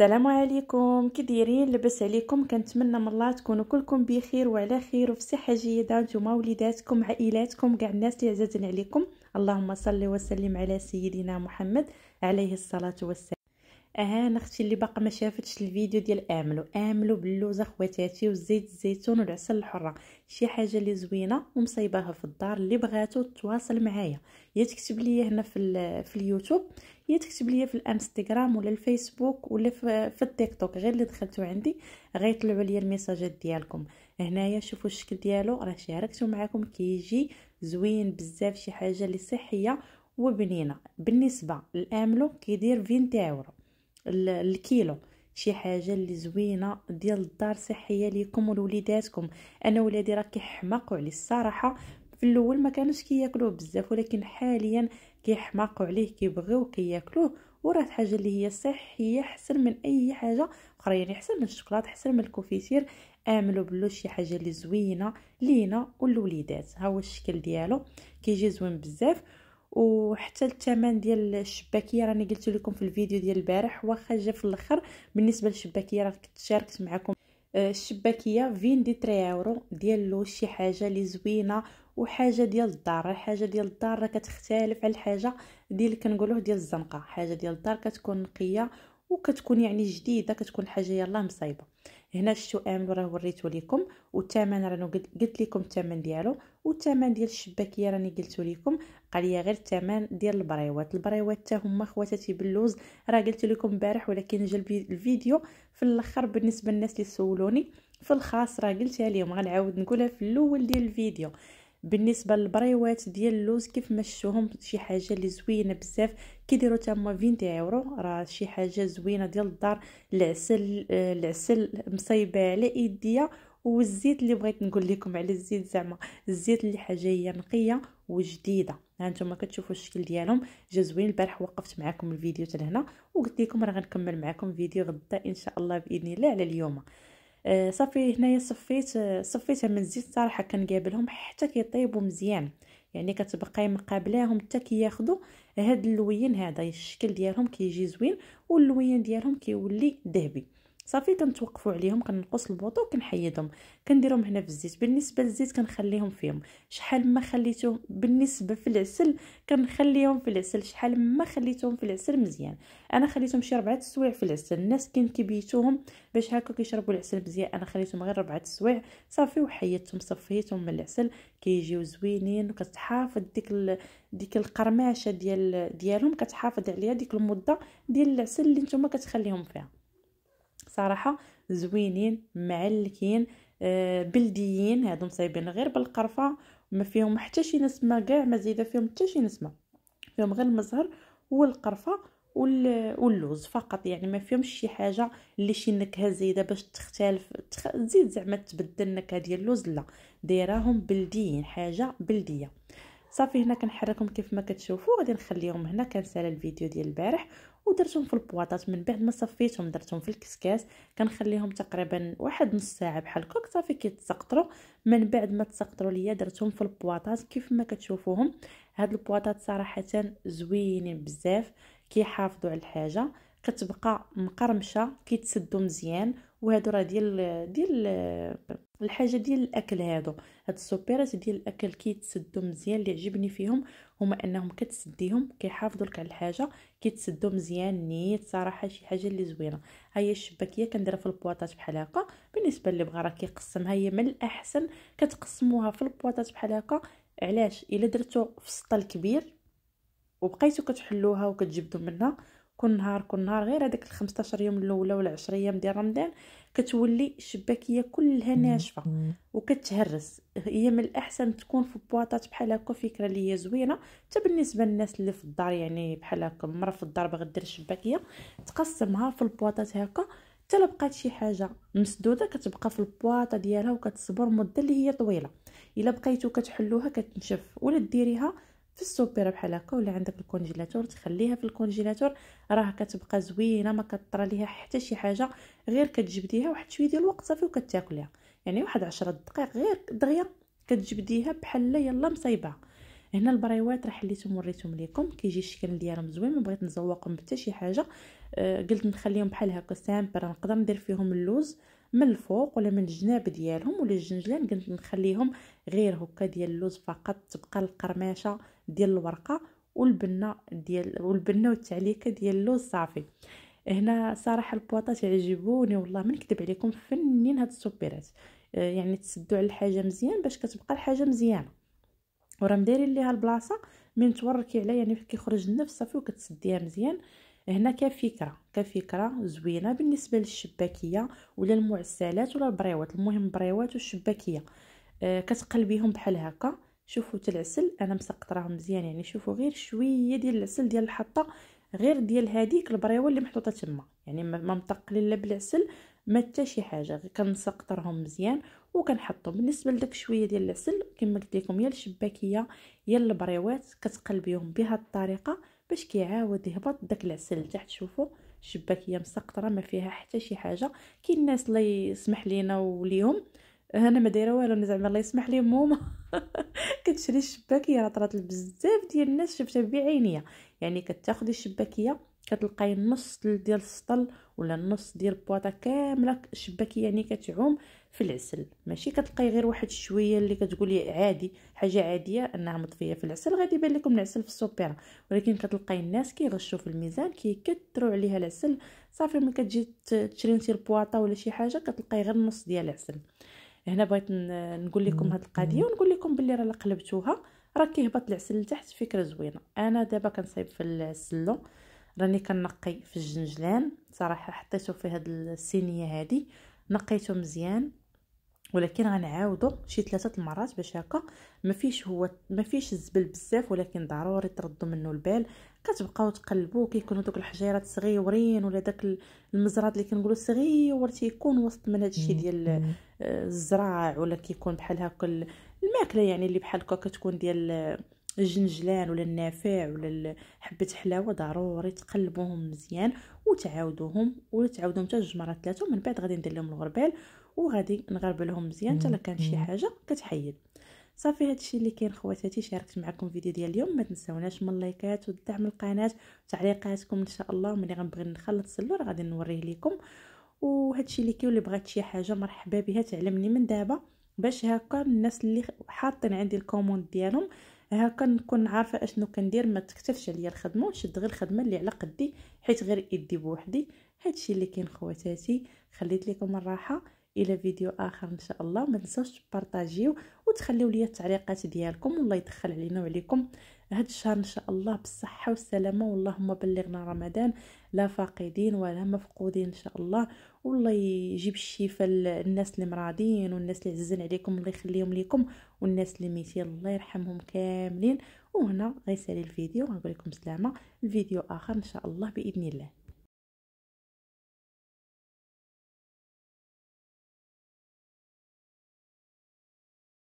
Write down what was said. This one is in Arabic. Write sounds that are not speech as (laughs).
السلام عليكم كي دايرين لبس عليكم كنتمنى من الله تكونوا كلكم بخير وعلى خير وفي صحه جيده نتوما وليداتكم عائلاتكم كاع الناس اللي عزازين عليكم اللهم صل وسلم على سيدنا محمد عليه الصلاه والسلام اهان اختي اللي باقا ما شافتش الفيديو ديال املو املو باللوز اخواتاتي وزيت الزيتون والعسل الحره شي حاجه اللي زوينه ومصايباها في الدار اللي بغاتو تواصل معايا يا تكتب لي هنا في, في اليوتيوب يا تكتب لي في الانستغرام ولا الفيسبوك ولا في, في التيك توك غير اللي دخلتو عندي غيطلعوا لي الميساجات ديالكم هنايا شوفوا الشكل ديالو راه شاركته معكم كيجي زوين بزاف شي حاجه اللي صحيه وبنينه بالنسبه للاملو كيدير 20 يورو الكيلو شي حاجه اللي زوينه ديال الدار صحيه ليكم ولوليداتكم انا ولادي راه كيحماقوا عليه الصراحه في الاول ما كانوش كياكلوه بزاف ولكن حاليا كيحماقوا عليه كيبغيو كياكلوه وراه حاجه اللي هي صحيه احسن من اي حاجه اخرى يعني احسن من الشوكولاط احسن من الكوفيتير اعملوا بلو شي حاجه اللي زوينه لينا ولوليدات ها هو الشكل ديالو كيجي زوين بزاف وحتى الثمن ديال الشباكيه راني قلت لكم في الفيديو ديال البارح واخا جا في الاخر بالنسبه للشباكيه راه كنت شاركت معكم آه، الشباكيه فين دي 3 اورو ديال لو شي حاجه لي زوينه وحاجه ديال الدار الحاجه ديال الدار راه كتختلف على الحاجه ديال كنقولوه ديال الزنقه حاجه ديال الدار كتكون نقيه وكتكون يعني جديده كتكون حاجه يلاه مصايبه هنا ام راه وريته لكم والثمن راه قلت لكم الثمن ديالو والثمن ديال الشباكيه راني قلت لكم قاليا غير الثمن ديال البريوات البريوات حتى هما خواتاتي باللوز راه قلت لكم البارح ولكن جا الفيديو في الاخر بالنسبه للناس اللي سولوني في الخاص راه قلتها لهم غنعاود نقولها في الاول ديال الفيديو بالنسبه للبريوات ديال اللوز كيف ما شفتوهم شي حاجه اللي زوينه بزاف كيديروا حتى هما 20 يورو راه شي حاجه زوينه ديال الدار العسل آه، العسل مصايبه على ايديا والزيت اللي بغيت نقول لكم على الزيت زعما الزيت اللي حاجه هي نقيه وجديده ها نتوما كتشوفوا الشكل ديالهم جا زوين البارح وقفت معكم الفيديو حتى لهنا وقلت لكم راه غنكمل معكم فيديو غدا ان شاء الله باذن الله على اليوم آه، صافي هنايا صفيت آه، صفيتها من الزيت صراحه كنقابلهم حتى كيطيبوا مزيان يعني كتبقاي مقابلاهم حتى كياخذوا هاد اللوين هذا الشكل ديالهم كيجي زوين واللوين ديالهم كيولي ذهبي صافي كنتوقفوا عليهم كنقص البوطو وكنحيدهم كنديرهم هنا في الزيت بالنسبه للزيت كنخليهم فيهم شحال ما خليتهم بالنسبه في العسل كنخليهم في العسل شحال ما خليتهم في العسل مزيان انا خليتهم شي 4 السوايع في العسل الناس كاين كيبيتوهم باش هكا كيشربوا العسل مزيان انا خليتهم غير 4 السوايع صافي وحيدتهم صفيتهم من العسل كيجيو زوينين وكتحافظ ديك ديك القرماشه ديال ديالهم كتحافظ عليها ديك المده ديال العسل اللي نتوما كتخليهم فيها الصراحه زوينين معلكين آه بلديين هادو مصايبين غير بالقرفه ما فيهم حتى شي نسمه كاع ما زيده فيهم حتى شي نسمه فيهم غير المزهر والقرفه واللوز فقط يعني ما فيهمش شي حاجه اللي شي نكهه زايده باش تختلف تخ... تزيد زعما تبدل النكهه ديال اللوز لا دايراهم بلديين حاجه بلديه صافي هنا كنحركهم كيف ما كتشوفوا غادي نخليهم هنا كنسال الفيديو ديال البارح ودرتهم في البواطات من بعد ما صفيتهم درتهم في الكسكاس كنخليهم تقريبا واحد نص ساعه بحال هكاك صافي كيتسقطروا من بعد ما تسقطروا ليا درتهم في البواطات كيف ما كتشوفوهم هاد البواطات صراحه زوينين بزاف كيحافظوا على الحاجه كتبقى مقرمشه كيتسدوا مزيان وهادو راه ديال ديال الحاجه ديال الاكل هادو هاد السوبيرات ديال الاكل كيتسدو مزيان اللي عجبني فيهم هما انهم كتسديهم كيحافظوا لك على الحاجه كيتسدو مزيان نيت صراحه شي حاجه اللي زوينه ها هي الشباكيه كنديرها في البواطات بحال هكا بالنسبه اللي بغى راه كيقسمها هي من الاحسن كتقسموها في البواطات بحال هكا علاش الا درتو في السطل كبير وبقيتو كتحلوها وكتجبدو منها كل نهار كل نهار غير هذاك ال 15 يوم الاولى ولا 10 ايام ديال رمضان كتولي الشباكيه كلها ناشفه وكتهرس هي من الاحسن تكون في بواطات بحال هكا فكره اللي هي زوينه حتى بالنسبه للناس اللي في الدار يعني بحال هكا مره في الدار باغي دير الشباكيه تقسمها في البواطات هكا حتى لبقات بقات شي حاجه مسدوده كتبقى في البواطه ديالها وكتصبر مده اللي هي طويله الا بقيتو كتحلوها كتنشف ولا ديريها في السوبيره بحال هكا ولا عندك الكونجيلاتور تخليها في الكونجيلاتور راه كتبقى زوينه ما كطرى ليها حتى شي حاجه غير كتجبديها واحد شويه ديال الوقت صافي وكتاكليها يعني واحد عشرة دقائق غير دغيا كتجبديها بحال يلا مصايبه هنا البريوات راه حليتهم وريتهم لكم كيجي الشكل ديالهم زوين ما بغيت نزوقهم حتى شي حاجه أه قلت نخليهم بحال هكا سامبل نقدر ندير فيهم اللوز من الفوق ولا من الجناب ديالهم ولا الجنجلان قلت نخليهم غير هكا ديال اللوز فقط تبقى القرماشه ديال الورقه والبنه ديال والبنه والتعليكه ديال اللوز صافي هنا صراحه البواطات يعجبوني والله ما نكذب عليكم فنين هاد السوبيرات آه، يعني تسدوا على الحاجه مزيان باش كتبقى الحاجه مزيانه وراه مدايرين ليها البلاصه من توركي عليها يعني كيخرج النفس صافي وكتسديها مزيان هنا كفكره كفكره زوينه بالنسبه للشباكيه ولا المعسلات ولا البريوات المهم بريوات والشباكيه آه، كتقلبيهم بحال هكا شوفوا العسل انا مسقطراهم مزيان يعني شوفوا غير شويه ديال العسل ديال الحطه غير ديال هذيك البريوه اللي محطوطه تما يعني ما متقلين لا بالعسل ما حتى شي حاجه غير كنسقطرهم مزيان وكنحطهم بالنسبه لداك شويه ديال العسل كما قلت لكم يا الشباكيه يا البريوات كتقلبيهم بهذه الطريقه باش كيعاود يهبط داك العسل لتحت شوفوا الشباكيه مسقطره ما فيها حتى شي حاجه كاين الناس اللي يسمح لينا وليهم انا ما دايره والو زعما الله يسمح لي ماما (laughs) كتشري الشباكيه راه طرات بزاف ديال الناس شفتها بعينيا يعني كتاخذي الشباكيه كتلقاي نص ديال السطل ولا نص ديال البواطه كامله الشباكيه يعني كتعوم في العسل ماشي كتلقاي غير واحد شويه اللي كتقولي عادي حاجه عاديه انها مطفيه في العسل غادي يبان لكم العسل في السوبيرا ولكن كتلقاي الناس كيغشوا في الميزان كيكثروا عليها العسل صافي ملي كتجي تشري نتي البواطه ولا شي حاجه كتلقاي غير نص ديال العسل هنا بغيت نقول لكم هذه القضيه ونقول لكم باللي راه قلبتوها راه كيهبط العسل لتحت فكره زوينه انا دابا كنصايب في السلو راني كنقي في الجنجلان صراحه حطيته في هذه السينيه هذه نقيته مزيان ولكن غنعاودو شي ثلاثه المرات باش هكا ما فيش هو ما فيش الزبل بزاف ولكن ضروري تردوا منه البال كتبقاو تقلبوا كيكونوا دوك الحجيرات صغيورين ولا داك المزراد اللي كنقولوا صغيور تيكون وسط من الشيء ديال آه، الزراع ولا كيكون بحال هكا الماكله يعني اللي بحال هكا كتكون ديال آه، الجنجلان ولا النافع ولا حبه حلاوه ضروري تقلبوهم مزيان وتعاودوهم ولا تعاودوهم حتى جوج مرات ثلاثه ومن بعد غادي ندير لهم الغربال وغادي نغربلهم مزيان حتى كان شي حاجه كتحيد صافي هادشي اللي كاين خواتاتي شاركت معكم فيديو ديال اليوم ما تنساوناش من اللايكات والدعم القناه وتعليقاتكم ان شاء الله ملي غنبغي نخلط السلور غادي نوريه لكم وهادشي اللي كاين اللي بغات شي حاجه مرحبا بها تعلمني من دابا باش هكا الناس اللي حاطين عندي الكوموند ديالهم هكا نكون عارفه اشنو كندير ما تكتفش عليا الخدمه ونشد غير الخدمه اللي على قدي حيت غير يدي بوحدي هادشي اللي كاين خواتاتي خليت لكم الراحه الى فيديو اخر ان شاء الله ما تنساوش تبارطاجيو وتخليو ليا التعليقات ديالكم والله يدخل علينا وعليكم هاد الشهر ان شاء الله بالصحه والسلامه واللهم بلغنا رمضان لا فاقدين ولا مفقودين ان شاء الله والله يجيب الشفاء للناس اللي مراضين والناس اللي عززن عليكم الله يخليهم ليكم والناس اللي ميتين الله يرحمهم كاملين وهنا غيسالي الفيديو غنقول لكم سلامه الفيديو اخر ان شاء الله باذن الله